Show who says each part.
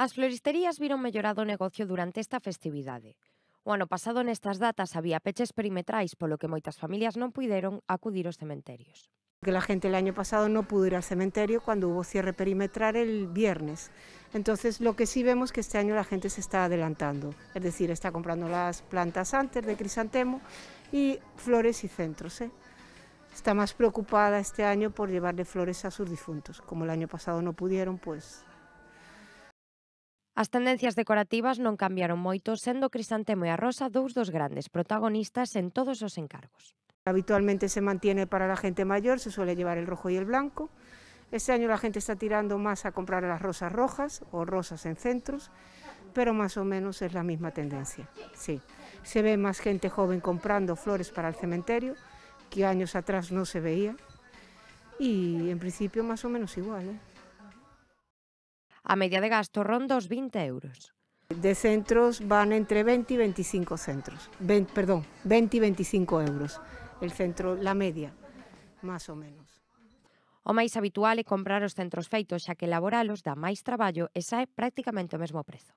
Speaker 1: Las floristerías vieron mejorado negocio durante esta festividad. O ano pasado en estas datas había peches perimetrais, lo que muchas familias no pudieron acudir a los cementerios.
Speaker 2: Que la gente el año pasado no pudo ir al cementerio cuando hubo cierre perimetral el viernes. Entonces, lo que sí vemos que este año la gente se está adelantando, es decir, está comprando las plantas antes de crisantemo y flores y centros. ¿eh? Está más preocupada este año por llevarle flores a sus difuntos. Como el año pasado no pudieron, pues
Speaker 1: As tendencias decorativas non cambiaron moito, sendo o crisantemo e a rosa dous dos grandes protagonistas en todos os encargos. Habitualmente se mantiene para la gente
Speaker 2: mayor, se suele llevar el rojo y el blanco. Este año la gente está tirando más a comprar las rosas rojas o rosas en centros, pero más o menos es la misma tendencia. Sí, se ve más gente joven comprando flores para el cementerio, que años atrás no se veía, y en principio más o menos igual. ¿eh? A media de gasto ronda os 20 euros. De centros van entre 20 y 25 centros, 20, perdón, 20 y 25 euros el centro, la media,
Speaker 1: más ou menos. O máis habitual é comprar os centros feitos xa que elaboralos dá máis traballo e sae prácticamente o mesmo prezo.